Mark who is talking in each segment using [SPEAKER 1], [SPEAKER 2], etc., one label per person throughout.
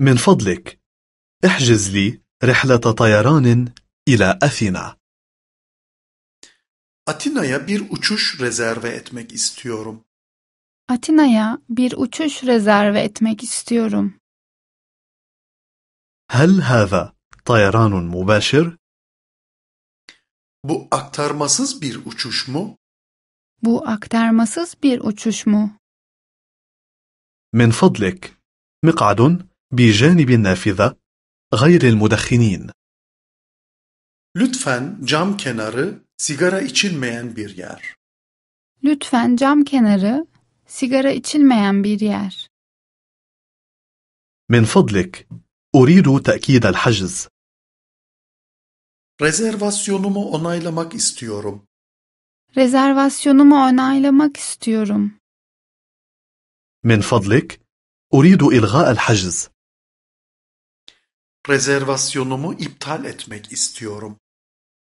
[SPEAKER 1] من فضلك احجز لي رحلة طيران إلى أثينا. Atina'ya bir uçuş
[SPEAKER 2] rezerve etmek istiyorum.
[SPEAKER 3] Atina'ya bir uçuş rezerve etmek
[SPEAKER 1] istiyorum. هل هذا طيران مباشر؟ Bu aktarmasız bir uçuş mu?
[SPEAKER 3] Bu aktarmasız bir uçuş mu?
[SPEAKER 1] من فضلك مقعد بجانب النافذة غير المدخنين.
[SPEAKER 2] Lütfen cam kenarı sigara içilmeyen bir yer.
[SPEAKER 3] Lütfen cam kenarı sigara içilmeyen bir yer.
[SPEAKER 1] من فضلك أريد تأكيد الحجز.
[SPEAKER 2] Rezervasyonumu onaylamak istiyorum.
[SPEAKER 3] Rezervasyonumu onaylamak istiyorum.
[SPEAKER 1] من فضلك أريد إلغاء الحجز.
[SPEAKER 2] Rezervasyonumu iptal etmek
[SPEAKER 1] istiyorum.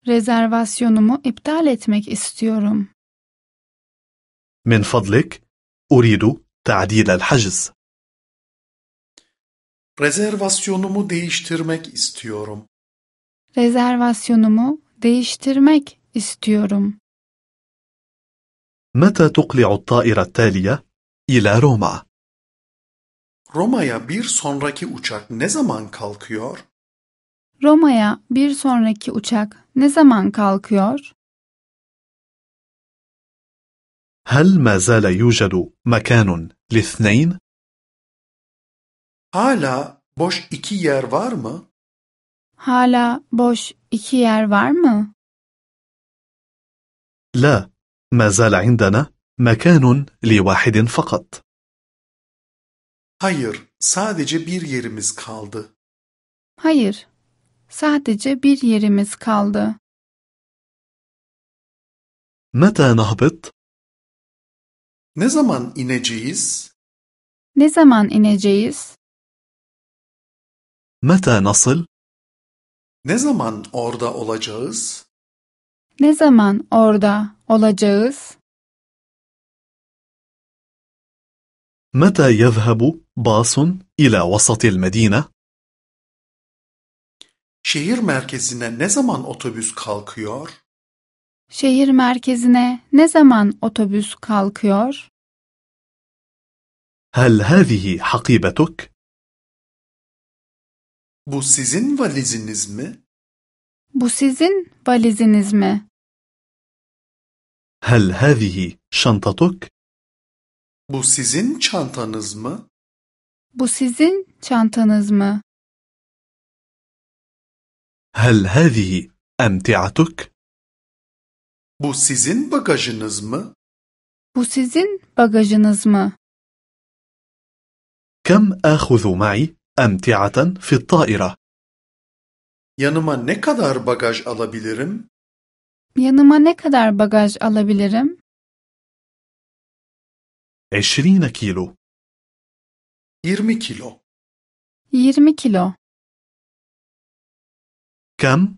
[SPEAKER 3] Rezervasyonumu iptal etmek istiyorum.
[SPEAKER 1] من فضلك أريد تعديل الحجز.
[SPEAKER 2] Rezervasyonumu değiştirmek istiyorum.
[SPEAKER 3] Rezervasyonumu değiştirmek istiyorum.
[SPEAKER 1] متى تقلع الطائرة التالية إلى روما؟
[SPEAKER 2] Roma'ya bir sonraki uçak ne zaman kalkıyor?
[SPEAKER 3] Roma'ya bir sonraki uçak ne zaman kalkıyor?
[SPEAKER 1] هل ما زال يوجد مكان لاثنين؟ Hala boş iki yer var mı?
[SPEAKER 3] Hala boş iki yer var mı?
[SPEAKER 1] لا، ما زال عندنا مكان لواحد فقط. Hayır,
[SPEAKER 2] sadece bir yerimiz kaldı.
[SPEAKER 3] Hayır, sadece bir yerimiz kaldı.
[SPEAKER 1] متى نهبط؟ Ne zaman ineceğiz?
[SPEAKER 3] Ne zaman ineceğiz?
[SPEAKER 1] متى نصل؟ Ne zaman orada olacağız?
[SPEAKER 3] Ne zaman orada olacağız?
[SPEAKER 1] متى يذهب؟ باص إلى وسط المدينة؟ Şehir merkezine
[SPEAKER 2] ne zaman otobüs kalkıyor?
[SPEAKER 3] Şehir merkezine ne zaman otobüs kalkıyor?
[SPEAKER 1] هل هذه حقيبتك؟ Bu sizin valiziniz mi?
[SPEAKER 3] Bu sizin valiziniz mi?
[SPEAKER 1] هل هذه شنطتك؟ Bu sizin çantanız mı?
[SPEAKER 3] Bu sizin çantanız mı?
[SPEAKER 1] هل هذه أمتعتك؟ Bu sizin bagajınız mı?
[SPEAKER 3] Bu sizin bagajınız mı?
[SPEAKER 1] كم آخذ معي أمتعة في الطائرة؟ Yanıma ne kadar bagaj alabilirim?
[SPEAKER 3] Yanıma ne kadar bagaj alabilirim?
[SPEAKER 1] 20 كيلو Yirmi kilo. Yirmi kilo. Kam?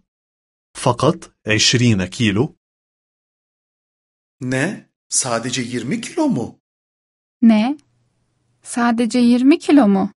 [SPEAKER 1] فقط 20 kilo. Ne? Sadece 20 kilo mu? Ne? Sadece 20 kilo mu?